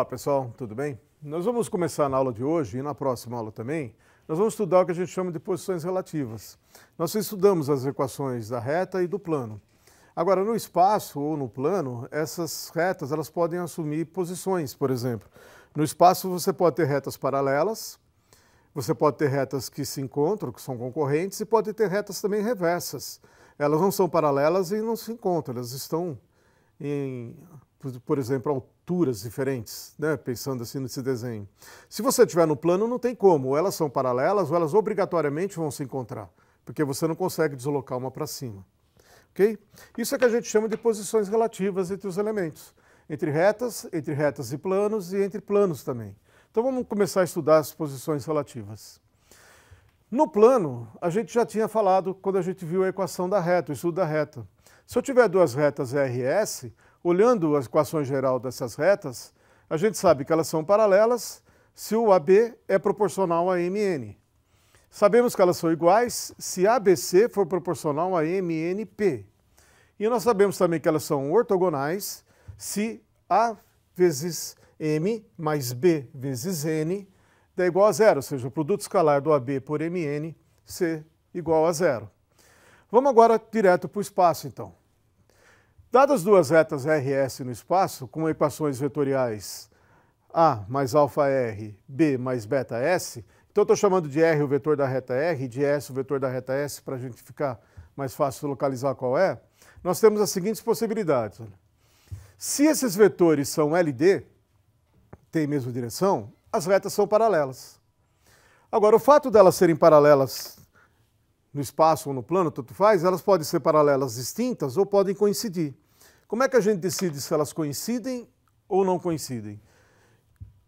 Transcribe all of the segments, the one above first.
Olá pessoal, tudo bem? Nós vamos começar na aula de hoje e na próxima aula também. Nós vamos estudar o que a gente chama de posições relativas. Nós estudamos as equações da reta e do plano. Agora, no espaço ou no plano, essas retas elas podem assumir posições, por exemplo. No espaço você pode ter retas paralelas, você pode ter retas que se encontram, que são concorrentes, e pode ter retas também reversas. Elas não são paralelas e não se encontram, elas estão em, por exemplo, diferentes, né? pensando assim nesse desenho. Se você tiver no plano, não tem como, ou elas são paralelas ou elas obrigatoriamente vão se encontrar, porque você não consegue deslocar uma para cima. Okay? Isso é que a gente chama de posições relativas entre os elementos, entre retas, entre retas e planos e entre planos também. Então vamos começar a estudar as posições relativas. No plano, a gente já tinha falado quando a gente viu a equação da reta, o estudo da reta. Se eu tiver duas retas RS, olhando as equações geral dessas retas, a gente sabe que elas são paralelas se o AB é proporcional a MN. Sabemos que elas são iguais se ABC for proporcional a MNP. E nós sabemos também que elas são ortogonais se A vezes M mais B vezes N é igual a zero, ou seja, o produto escalar do AB por MN ser igual a zero. Vamos agora direto para o espaço, então. Dadas duas retas RS no espaço, com equações vetoriais A mais alfa R, B mais beta S, então estou chamando de R o vetor da reta R, de S o vetor da reta S, para a gente ficar mais fácil localizar qual é, nós temos as seguintes possibilidades. Se esses vetores são LD, têm mesma direção, as retas são paralelas. Agora, o fato delas serem paralelas no espaço ou no plano, tanto faz, elas podem ser paralelas distintas ou podem coincidir. Como é que a gente decide se elas coincidem ou não coincidem?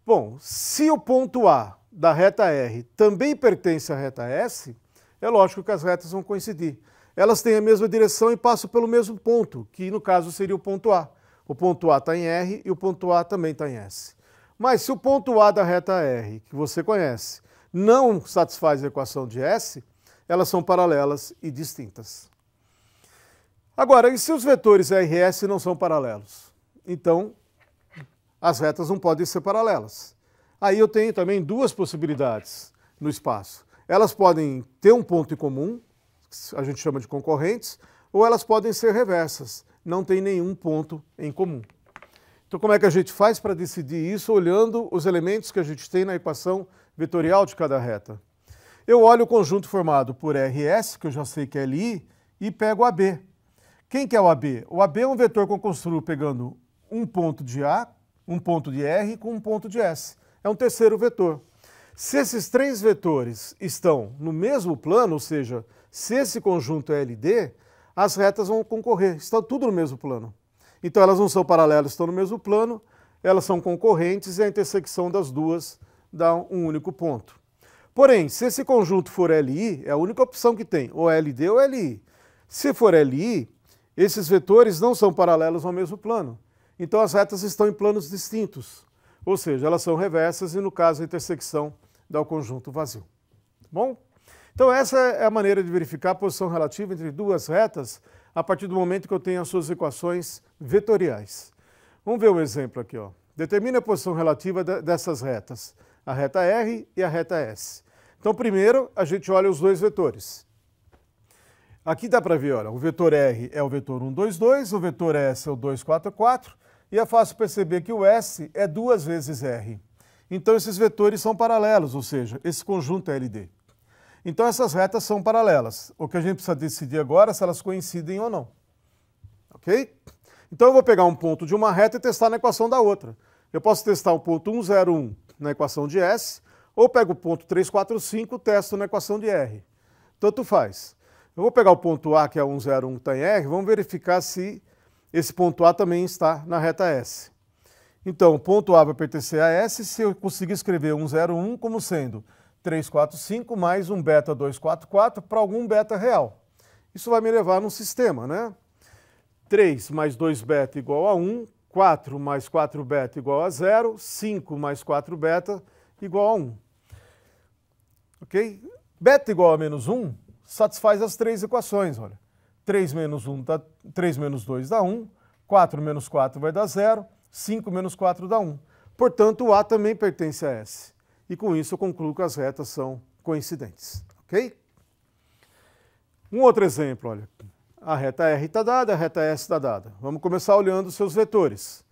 Bom, se o ponto A da reta R também pertence à reta S, é lógico que as retas vão coincidir. Elas têm a mesma direção e passam pelo mesmo ponto, que no caso seria o ponto A. O ponto A está em R e o ponto A também está em S. Mas se o ponto A da reta R, que você conhece, não satisfaz a equação de S, elas são paralelas e distintas. Agora, e se os vetores RS não são paralelos? Então, as retas não podem ser paralelas. Aí eu tenho também duas possibilidades no espaço. Elas podem ter um ponto em comum, a gente chama de concorrentes, ou elas podem ser reversas, não tem nenhum ponto em comum. Então, como é que a gente faz para decidir isso olhando os elementos que a gente tem na equação vetorial de cada reta? Eu olho o conjunto formado por RS, que eu já sei que é LI, e pego o AB. Quem que é o AB? O AB é um vetor que eu construo pegando um ponto de A, um ponto de R com um ponto de S. É um terceiro vetor. Se esses três vetores estão no mesmo plano, ou seja, se esse conjunto é LD, as retas vão concorrer, estão tudo no mesmo plano. Então elas não são paralelas, estão no mesmo plano, elas são concorrentes e a intersecção das duas dá um único ponto. Porém, se esse conjunto for LI, é a única opção que tem, ou LD ou LI. Se for LI, esses vetores não são paralelos ao mesmo plano. Então as retas estão em planos distintos, ou seja, elas são reversas e, no caso, a intersecção dá o conjunto vazio. Tá bom? Então essa é a maneira de verificar a posição relativa entre duas retas a partir do momento que eu tenho as suas equações vetoriais. Vamos ver um exemplo aqui. Ó. Determine a posição relativa dessas retas, a reta R e a reta S. Então, primeiro, a gente olha os dois vetores. Aqui dá para ver, olha, o vetor R é o vetor 122, o vetor S é o 244, e é fácil perceber que o S é duas vezes R. Então, esses vetores são paralelos, ou seja, esse conjunto é LD. Então, essas retas são paralelas. O que a gente precisa decidir agora é se elas coincidem ou não. Ok? Então, eu vou pegar um ponto de uma reta e testar na equação da outra. Eu posso testar o ponto 101 na equação de S, ou pego o ponto 345, testo na equação de R. Tanto faz. Eu vou pegar o ponto A, que é 101, que está em R, vamos verificar se esse ponto A também está na reta S. Então, o ponto A vai pertencer a S se eu conseguir escrever 101 como sendo 345 mais um beta 244 para algum beta real. Isso vai me levar num sistema, né? 3 mais 2 beta igual a 1, 4 mais 4 beta igual a 0, 5 mais 4 beta igual a 1. Ok? Beta igual a menos 1 satisfaz as três equações, olha. 3 menos, 1 dá, 3 menos 2 dá 1, 4 menos 4 vai dar 0, 5 menos 4 dá 1. Portanto, o A também pertence a S. E com isso eu concluo que as retas são coincidentes, ok? Um outro exemplo, olha. A reta R está dada, a reta S está dada. Vamos começar olhando seus vetores.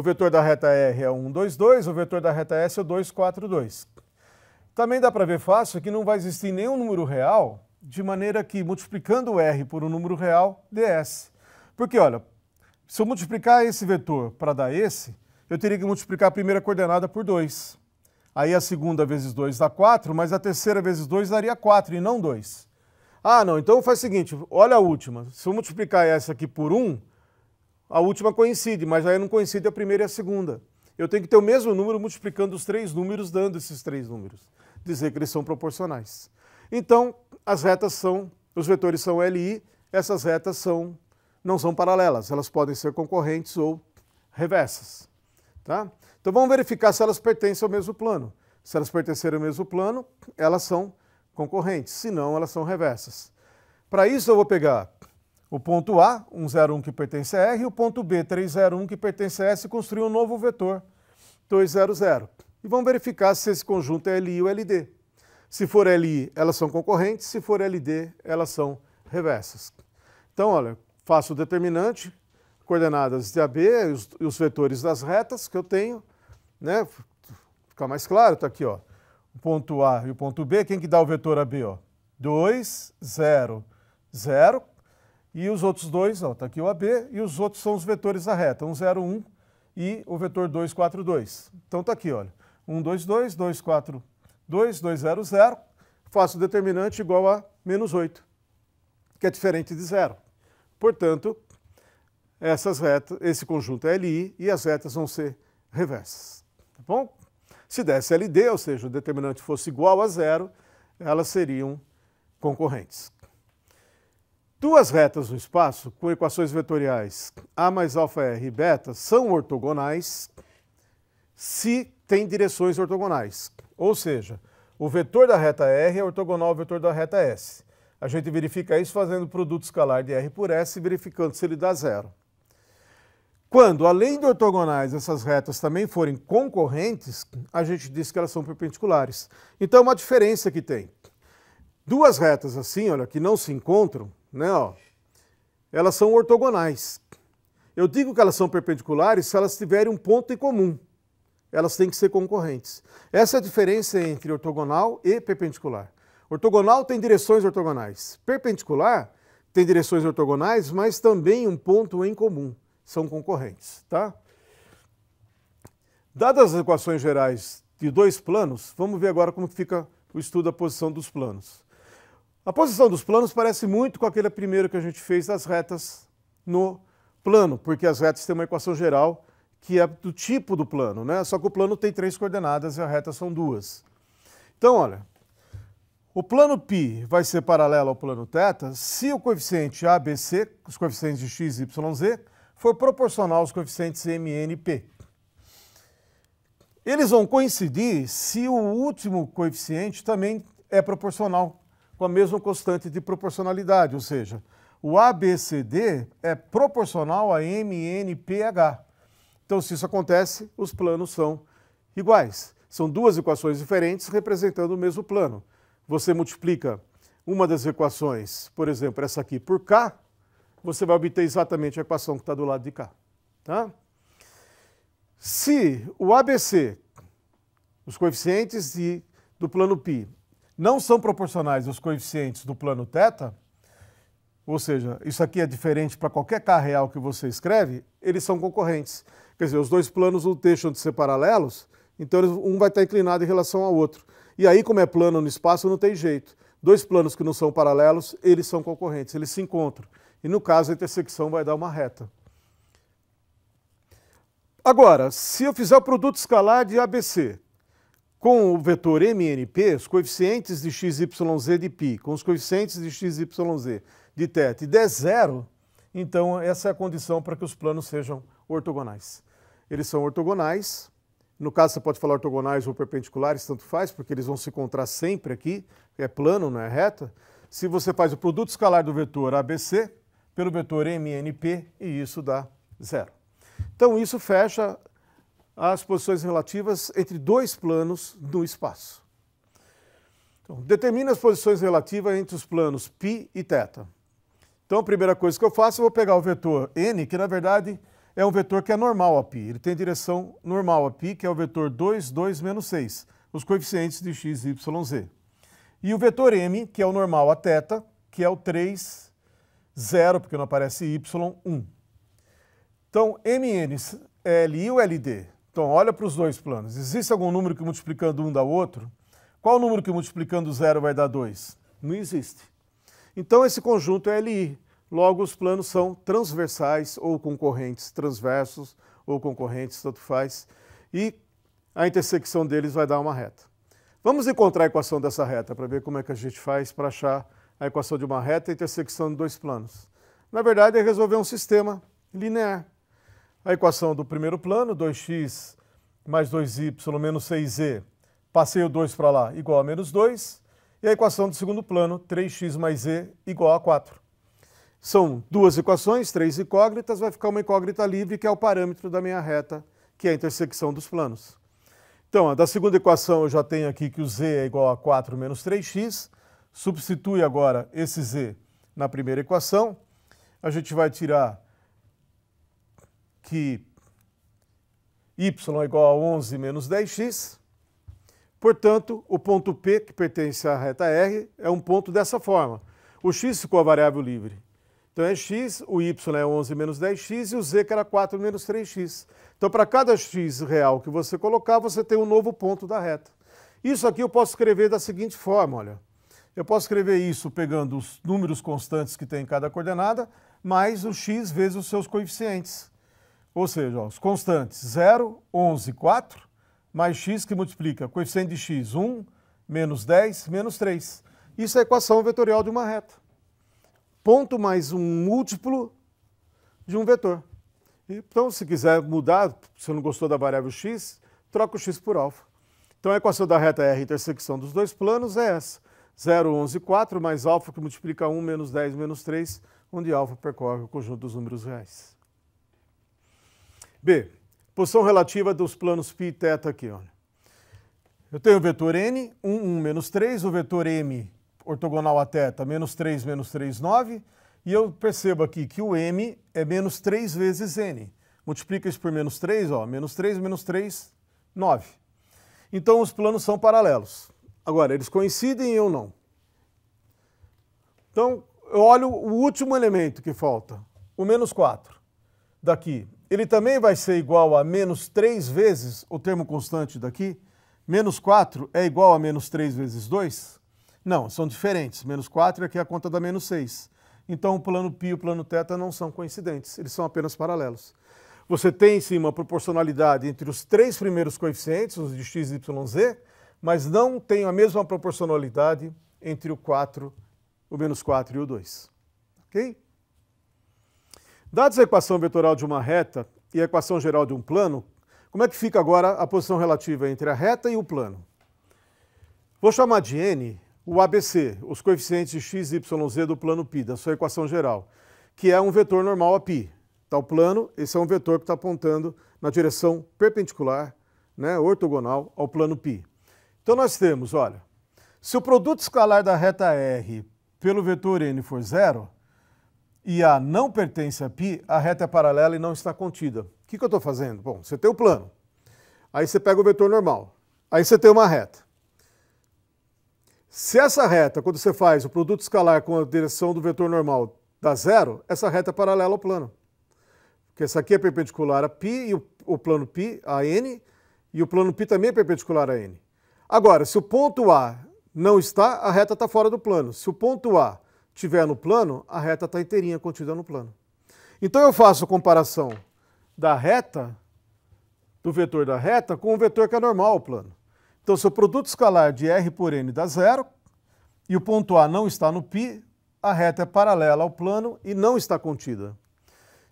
O vetor da reta R é 122, o vetor da reta S é 242. Também dá para ver fácil que não vai existir nenhum número real, de maneira que multiplicando o R por um número real, ds. Porque, olha, se eu multiplicar esse vetor para dar esse, eu teria que multiplicar a primeira coordenada por 2. Aí a segunda vezes 2 dá 4, mas a terceira vezes 2 daria 4 e não 2. Ah, não, então faz o seguinte, olha a última. Se eu multiplicar essa aqui por 1, a última coincide, mas aí não coincide a primeira e a segunda. Eu tenho que ter o mesmo número multiplicando os três números, dando esses três números. Dizer que eles são proporcionais. Então, as retas são, os vetores são LI, essas retas são, não são paralelas, elas podem ser concorrentes ou reversas. Tá? Então vamos verificar se elas pertencem ao mesmo plano. Se elas pertencerem ao mesmo plano, elas são concorrentes, se não, elas são reversas. Para isso eu vou pegar o ponto A, 101 que pertence a R, e o ponto B, 301 que pertence a S, construiu um novo vetor, 200. E vamos verificar se esse conjunto é LI ou LD. Se for LI, elas são concorrentes, se for LD, elas são reversas. Então, olha, faço o determinante, coordenadas de AB e os, os, vetores das retas que eu tenho, né? Fica mais claro, está aqui, ó. O ponto A e o ponto B, quem que dá o vetor AB, ó? 2, 0, 0, e os outros dois, está aqui o AB, e os outros são os vetores da reta, 1, 0, 1 e o vetor 2, 4, 2. Então está aqui, olha, 1, 2, 2, 2, 4, 2, 2, 0, 0, faço o determinante igual a menos 8, que é diferente de zero. Portanto, essas retas, esse conjunto é LI e as retas vão ser reversas, tá bom? Se desse LD, ou seja, o determinante fosse igual a zero, elas seriam concorrentes. Duas retas no espaço com equações vetoriais A mais alfa r e beta são ortogonais se têm direções ortogonais. Ou seja, o vetor da reta R é ortogonal ao vetor da reta S. A gente verifica isso fazendo o produto escalar de R por S e verificando se ele dá zero. Quando, além de ortogonais, essas retas também forem concorrentes, a gente diz que elas são perpendiculares. Então, é uma diferença que tem. Duas retas assim, olha, que não se encontram, né, ó, elas são ortogonais. Eu digo que elas são perpendiculares se elas tiverem um ponto em comum. Elas têm que ser concorrentes. Essa é a diferença entre ortogonal e perpendicular. Ortogonal tem direções ortogonais. Perpendicular tem direções ortogonais, mas também um ponto em comum. São concorrentes, tá? Dadas as equações gerais de dois planos, vamos ver agora como fica o estudo da posição dos planos. A posição dos planos parece muito com aquele primeiro que a gente fez das retas no plano, porque as retas têm uma equação geral que é do tipo do plano, né? Só que o plano tem três coordenadas e a reta são duas. Então, olha, o plano π vai ser paralelo ao plano θ se o coeficiente ABC, os coeficientes de x, y, z, for proporcional aos coeficientes m, n e p. Eles vão coincidir se o último coeficiente também é proporcional com a mesma constante de proporcionalidade, ou seja, o ABCD é proporcional a MNPH. Então, se isso acontece, os planos são iguais. São duas equações diferentes representando o mesmo plano. Você multiplica uma das equações, por exemplo, essa aqui, por K, você vai obter exatamente a equação que está do lado de k, Tá? Se o ABC, os coeficientes de, do plano π, não são proporcionais os coeficientes do plano θ, ou seja, isso aqui é diferente para qualquer K real que você escreve, eles são concorrentes. Quer dizer, os dois planos não deixam de ser paralelos, então um vai estar tá inclinado em relação ao outro. E aí, como é plano no espaço, não tem jeito. Dois planos que não são paralelos, eles são concorrentes, eles se encontram. E no caso, a intersecção vai dar uma reta. Agora, se eu fizer o produto escalar de ABC, com o vetor MNP, os coeficientes de XYZ de π, com os coeficientes de XYZ de θ e zero, então essa é a condição para que os planos sejam ortogonais. Eles são ortogonais, no caso você pode falar ortogonais ou perpendiculares, tanto faz, porque eles vão se encontrar sempre aqui, é plano, não é reta. Se você faz o produto escalar do vetor ABC pelo vetor MNP, e isso dá zero. Então isso fecha as posições relativas entre dois planos no espaço. Então, determine as posições relativas entre os planos π e θ. Então, a primeira coisa que eu faço, eu vou pegar o vetor n, que na verdade é um vetor que é normal a π. Ele tem direção normal a π, que é o vetor 2, 2, menos 6, os coeficientes de x, y, z. E o vetor m, que é o normal a θ, que é o 3, 0, porque não aparece y, 1. Então, mn, li ou ld? Então, olha para os dois planos. Existe algum número que multiplicando um dá outro? Qual número que multiplicando zero vai dar dois? Não existe. Então, esse conjunto é LI. Logo, os planos são transversais ou concorrentes, transversos ou concorrentes, tanto faz. E a intersecção deles vai dar uma reta. Vamos encontrar a equação dessa reta para ver como é que a gente faz para achar a equação de uma reta e a intersecção de dois planos. Na verdade, é resolver um sistema linear. A equação do primeiro plano, 2x mais 2y menos 6z, passei o 2 para lá, igual a menos 2. E a equação do segundo plano, 3x mais z igual a 4. São duas equações, três incógnitas, vai ficar uma incógnita livre, que é o parâmetro da minha reta, que é a intersecção dos planos. Então, da segunda equação eu já tenho aqui que o z é igual a 4 menos 3x. Substitui agora esse z na primeira equação. A gente vai tirar que y é igual a 11 menos 10x. Portanto, o ponto P, que pertence à reta R, é um ponto dessa forma. O x ficou a variável livre. Então é x, o y é 11 menos 10x e o z que era 4 menos 3x. Então para cada x real que você colocar, você tem um novo ponto da reta. Isso aqui eu posso escrever da seguinte forma, olha. Eu posso escrever isso pegando os números constantes que tem em cada coordenada, mais o x vezes os seus coeficientes. Ou seja, ó, os constantes 0, 11, 4, mais x que multiplica coeficiente de x 1, menos 10, menos 3. Isso é a equação vetorial de uma reta. Ponto mais um múltiplo de um vetor. Então, se quiser mudar, se não gostou da variável x, troca o x por alfa. Então, a equação da reta R intersecção dos dois planos é essa. 0, 11, 4 mais alfa que multiplica 1 menos 10 menos 3, onde alfa percorre o conjunto dos números reais. B, posição relativa dos planos π e θ aqui. Olha. Eu tenho o vetor n, 1, 1, menos 3, o vetor m, ortogonal a θ, menos 3, menos 3, 9, e eu percebo aqui que o m é menos 3 vezes n. Multiplica isso por menos 3, ó, menos 3, menos 3, 9. Então os planos são paralelos. Agora, eles coincidem ou não? Então, eu olho o último elemento que falta, o menos 4. Daqui ele também vai ser igual a menos 3 vezes o termo constante daqui. Menos 4 é igual a menos 3 vezes 2? Não, são diferentes. Menos 4 é aqui é a conta da menos 6. Então o plano π e o plano θ não são coincidentes, eles são apenas paralelos. Você tem sim uma proporcionalidade entre os três primeiros coeficientes, os de x, y, z, mas não tem a mesma proporcionalidade entre o 4, o menos 4 e o 2. Ok? Dados a equação vetorial de uma reta e a equação geral de um plano, como é que fica agora a posição relativa entre a reta e o plano? Vou chamar de n o ABC, os coeficientes de x, y, z do plano π, da sua equação geral, que é um vetor normal a π. Está o plano, esse é um vetor que está apontando na direção perpendicular, né, ortogonal ao plano π. Então nós temos, olha, se o produto escalar da reta R pelo vetor n for zero, e A não pertence a π, a reta é paralela e não está contida. O que, que eu estou fazendo? Bom, você tem o plano. Aí você pega o vetor normal. Aí você tem uma reta. Se essa reta, quando você faz o produto escalar com a direção do vetor normal, dá zero, essa reta é paralela ao plano. Porque essa aqui é perpendicular a π, e o, o plano π a n, e o plano π também é perpendicular a n. Agora, se o ponto A não está, a reta está fora do plano. Se o ponto A Estiver no plano, a reta está inteirinha contida no plano. Então eu faço a comparação da reta, do vetor da reta, com o vetor que é normal ao plano. Então, se o produto escalar é de R por N dá zero, e o ponto A não está no π, a reta é paralela ao plano e não está contida.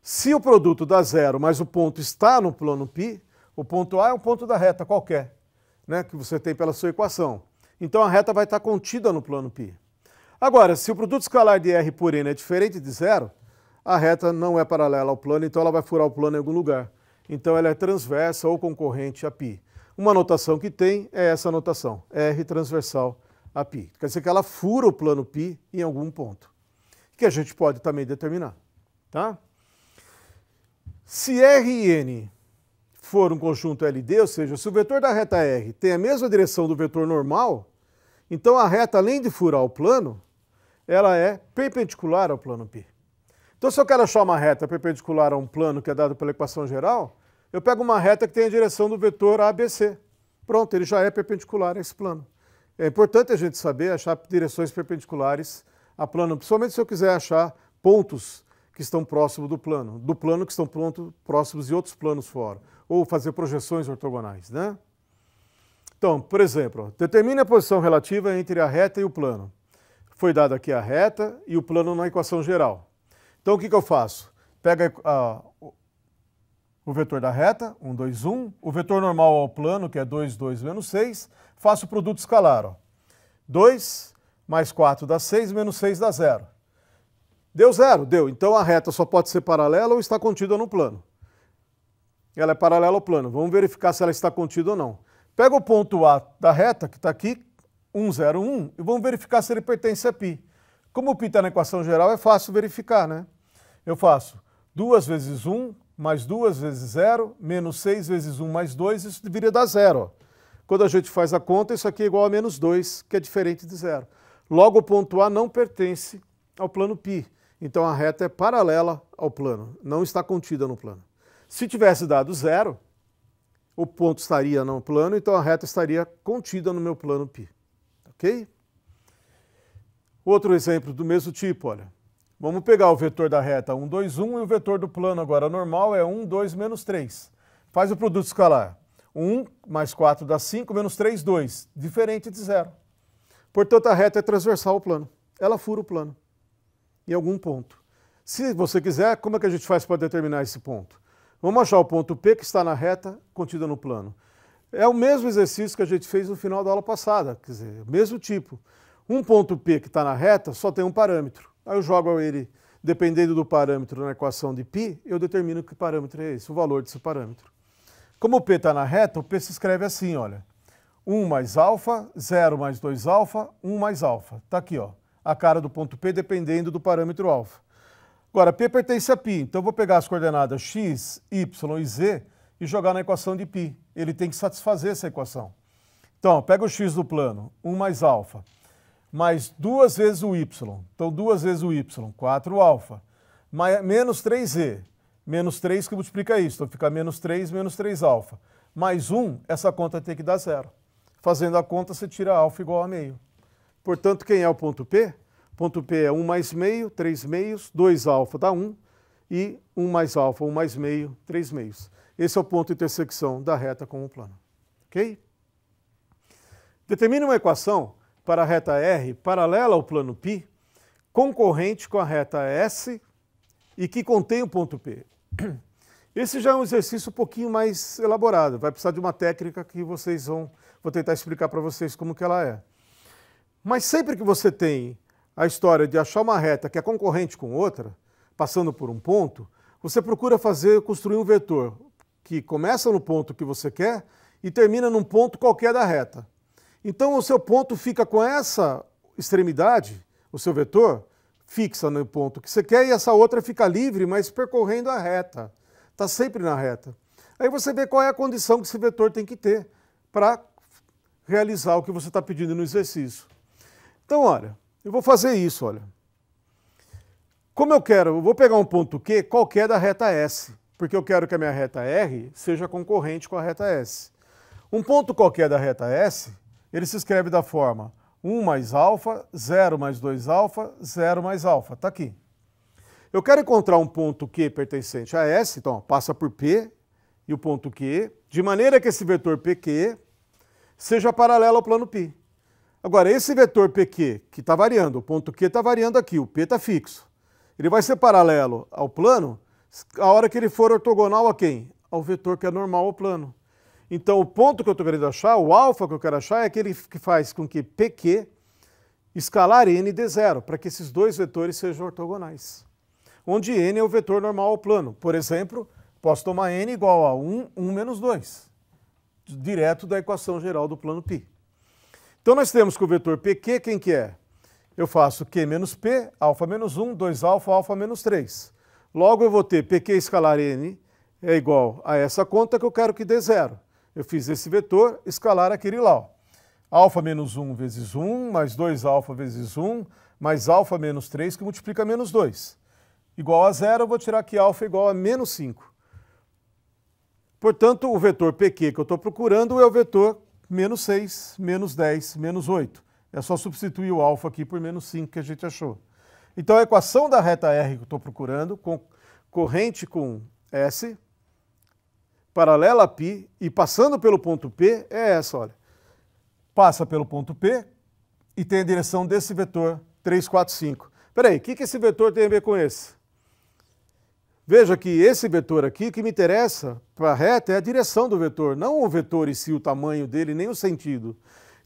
Se o produto dá zero, mas o ponto está no plano π, o ponto A é um ponto da reta qualquer, né, que você tem pela sua equação. Então a reta vai estar tá contida no plano π. Agora, se o produto escalar de R por N é diferente de zero, a reta não é paralela ao plano, então ela vai furar o plano em algum lugar. Então ela é transversa ou concorrente a π. Uma notação que tem é essa notação, R transversal a π. Quer dizer que ela fura o plano π em algum ponto, que a gente pode também determinar. Tá? Se R e N for um conjunto LD, ou seja, se o vetor da reta R tem a mesma direção do vetor normal, então a reta, além de furar o plano, ela é perpendicular ao plano π. Então, se eu quero achar uma reta perpendicular a um plano que é dado pela equação geral, eu pego uma reta que tem a direção do vetor ABC. Pronto, ele já é perpendicular a esse plano. É importante a gente saber achar direções perpendiculares a plano, principalmente se eu quiser achar pontos que estão próximos do plano, do plano que estão pronto, próximos de outros planos fora, ou fazer projeções ortogonais, né? Então, por exemplo, determine a posição relativa entre a reta e o plano. Foi dada aqui a reta e o plano na equação geral. Então o que, que eu faço? Pega a, o vetor da reta, 1, 2, 1, o vetor normal ao plano, que é 2, 2 menos 6, faço o produto escalar. Ó. 2 mais 4 dá 6, menos 6 dá 0. Deu zero? Deu. Então a reta só pode ser paralela ou está contida no plano. Ela é paralela ao plano. Vamos verificar se ela está contida ou não. Pega o ponto A da reta, que está aqui, 101 e vamos verificar se ele pertence a π. Como o π está na equação geral, é fácil verificar, né? Eu faço 2 vezes 1 mais 2 vezes 0, menos 6 vezes 1 mais 2, isso deveria dar zero. Quando a gente faz a conta, isso aqui é igual a menos 2, que é diferente de zero. Logo, o ponto A não pertence ao plano π. Então a reta é paralela ao plano, não está contida no plano. Se tivesse dado zero, o ponto estaria no plano, então a reta estaria contida no meu plano π ok? Outro exemplo do mesmo tipo, olha. Vamos pegar o vetor da reta 1, 2, 1 e o vetor do plano agora normal é 1, 2, menos 3. Faz o produto escalar. 1 mais 4 dá 5, menos 3, 2. Diferente de zero. Portanto, a reta é transversal ao plano. Ela fura o plano em algum ponto. Se você quiser, como é que a gente faz para determinar esse ponto? Vamos achar o ponto P que está na reta contida no plano. É o mesmo exercício que a gente fez no final da aula passada, quer dizer, o mesmo tipo. Um ponto P que está na reta só tem um parâmetro. Aí eu jogo ele, dependendo do parâmetro na equação de π, eu determino que parâmetro é esse, o valor desse parâmetro. Como o P está na reta, o P se escreve assim, olha. 1 mais alfa, 0 mais 2 alfa, 1 mais alfa. Está aqui, ó, a cara do ponto P dependendo do parâmetro alfa. Agora, P pertence a π, então eu vou pegar as coordenadas x, y e z e jogar na equação de π ele tem que satisfazer essa equação. Então, pega o x do plano, 1 mais alfa, mais 2 vezes o y. Então, 2 vezes o y, 4 alfa, menos 3 z menos 3 que multiplica isso, então fica menos 3 menos 3 alfa. Mais 1, essa conta tem que dar zero. Fazendo a conta, você tira alfa igual a meio. Portanto, quem é o ponto P? Ponto P é 1 mais meio, 3 meios, 2 alfa dá 1, e 1 mais alfa, 1 mais meio, 3 meios. Esse é o ponto de intersecção da reta com o plano. Ok? Determine uma equação para a reta R paralela ao plano π, concorrente com a reta S e que contém o ponto P. Esse já é um exercício um pouquinho mais elaborado, vai precisar de uma técnica que vocês vão vou tentar explicar para vocês como que ela é. Mas sempre que você tem a história de achar uma reta que é concorrente com outra, passando por um ponto, você procura fazer construir um vetor, que começa no ponto que você quer e termina num ponto qualquer da reta. Então o seu ponto fica com essa extremidade, o seu vetor, fixa no ponto que você quer e essa outra fica livre, mas percorrendo a reta. Está sempre na reta. Aí você vê qual é a condição que esse vetor tem que ter para realizar o que você está pedindo no exercício. Então, olha, eu vou fazer isso, olha. Como eu quero, eu vou pegar um ponto Q qualquer da reta S porque eu quero que a minha reta R seja concorrente com a reta S. Um ponto qualquer da reta S, ele se escreve da forma 1 mais alfa, 0 mais 2 alfa, 0 mais alfa. Está aqui. Eu quero encontrar um ponto Q pertencente a S, então ó, passa por P e o ponto Q, de maneira que esse vetor PQ seja paralelo ao plano π. Agora, esse vetor PQ, que está variando, o ponto Q está variando aqui, o P está fixo, ele vai ser paralelo ao plano a hora que ele for ortogonal a quem? Ao vetor que é normal ao plano. Então, o ponto que eu estou querendo achar, o alfa que eu quero achar, é aquele que faz com que PQ escalar n dê zero, para que esses dois vetores sejam ortogonais. Onde n é o vetor normal ao plano. Por exemplo, posso tomar n igual a 1, 1 menos 2, direto da equação geral do plano π. Então, nós temos que o vetor PQ, quem que é? Eu faço Q menos P, alfa menos 1, 2 alfa, alfa menos 3. Logo, eu vou ter PQ escalar N é igual a essa conta que eu quero que dê zero. Eu fiz esse vetor escalar aquele lá. Ó. Alfa menos 1 vezes 1, mais 2 alfa vezes 1, mais alfa menos 3, que multiplica menos 2. Igual a zero, eu vou tirar que alfa é igual a menos 5. Portanto, o vetor PQ que eu estou procurando é o vetor menos 6, menos 10, menos 8. É só substituir o alfa aqui por menos 5 que a gente achou. Então a equação da reta R que eu estou procurando, com corrente com S, paralela a π e passando pelo ponto P, é essa, olha. Passa pelo ponto P e tem a direção desse vetor 3, 4, 5. aí o que, que esse vetor tem a ver com esse? Veja que esse vetor aqui, o que me interessa para a reta é a direção do vetor, não o vetor e se si, o tamanho dele, nem o sentido.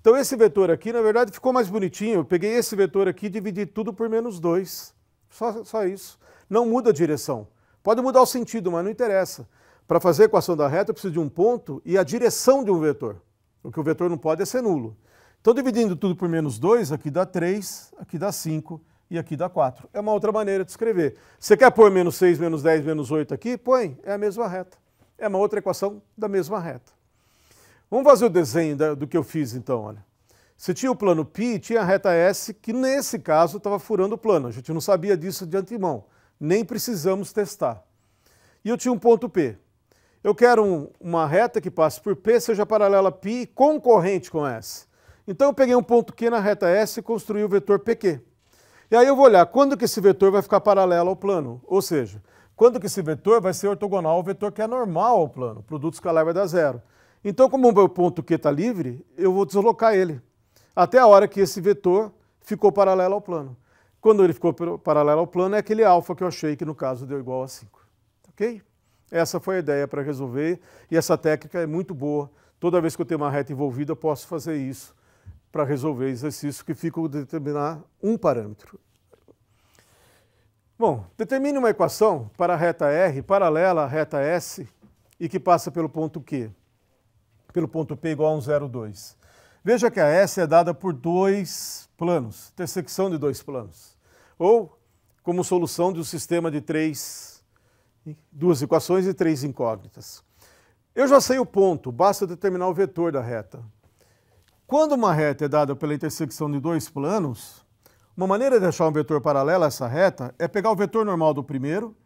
Então esse vetor aqui, na verdade, ficou mais bonitinho. Eu peguei esse vetor aqui e dividi tudo por menos 2. Só, só isso. Não muda a direção. Pode mudar o sentido, mas não interessa. Para fazer a equação da reta, eu preciso de um ponto e a direção de um vetor. O que o vetor não pode é ser nulo. Então, dividindo tudo por menos 2, aqui dá 3, aqui dá 5 e aqui dá 4. É uma outra maneira de escrever. Você quer pôr menos 6, menos 10, menos 8 aqui? Põe, é a mesma reta. É uma outra equação da mesma reta. Vamos fazer o desenho da, do que eu fiz então, olha. Você tinha o plano π e tinha a reta S, que nesse caso estava furando o plano. A gente não sabia disso de antemão, nem precisamos testar. E eu tinha um ponto P. Eu quero um, uma reta que passe por P, seja paralela a π, concorrente com S. Então eu peguei um ponto Q na reta S e construí o vetor PQ. E aí eu vou olhar quando que esse vetor vai ficar paralelo ao plano, ou seja, quando que esse vetor vai ser ortogonal ao vetor que é normal ao plano, o produto escalar vai dar zero. Então, como o meu ponto Q está livre, eu vou deslocar ele até a hora que esse vetor ficou paralelo ao plano. Quando ele ficou paralelo ao plano, é aquele alfa que eu achei que no caso deu igual a 5. Ok? Essa foi a ideia para resolver e essa técnica é muito boa. Toda vez que eu tenho uma reta envolvida, eu posso fazer isso para resolver exercícios que ficam determinar um parâmetro. Bom, determine uma equação para a reta R paralela à reta S e que passa pelo ponto Q pelo ponto P igual a 1,02. Veja que a S é dada por dois planos, intersecção de dois planos. Ou como solução de um sistema de três, duas equações e três incógnitas. Eu já sei o ponto, basta determinar o vetor da reta. Quando uma reta é dada pela intersecção de dois planos, uma maneira de achar um vetor paralelo a essa reta é pegar o vetor normal do primeiro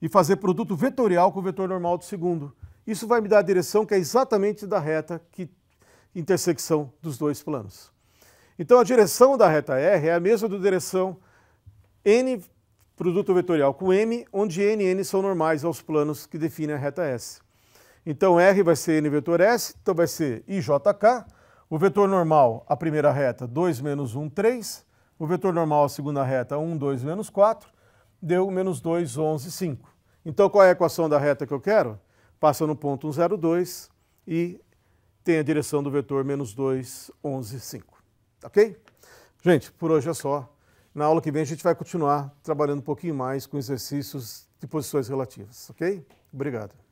e fazer produto vetorial com o vetor normal do segundo. Isso vai me dar a direção que é exatamente da reta que intersecção dos dois planos. Então a direção da reta R é a mesma da direção n produto vetorial com m, onde n e n são normais aos planos que definem a reta S. Então R vai ser n vetor S, então vai ser IJK, o vetor normal, à primeira reta, 2 menos 1, 3, o vetor normal, à segunda reta, 1, 2, menos 4, deu menos 2, 11, 5. Então qual é a equação da reta que eu quero? passa no ponto 102 e tem a direção do vetor menos 2, 11, 5. Ok? Gente, por hoje é só. Na aula que vem a gente vai continuar trabalhando um pouquinho mais com exercícios de posições relativas, ok? Obrigado.